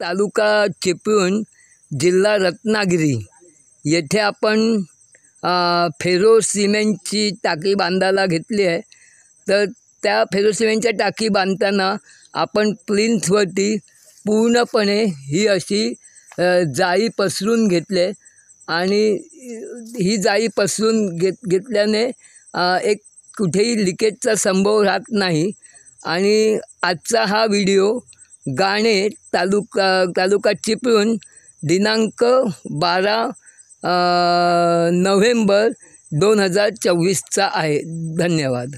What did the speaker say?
तालुका चिपळूण जिल्हा रत्नागिरी येथे आपण फेरो सिमेंटची टाकी बांधायला घेतली आहे तर त्या फेरो सिमेंटच्या टाकी बांधताना आपण प्लिन्थवरती पूर्णपणे ही अशी जाळी पसरून घेतले आणि ही जाळी पसरून घेत घेतल्याने एक कुठेही लिकेजचा संभव राहत नाही आणि आजचा हा व्हिडिओ गाणे तालुका तालुका चिपळूण दिनांक बारा नोव्हेंबर दोन हजार चोवीसचा आहे धन्यवाद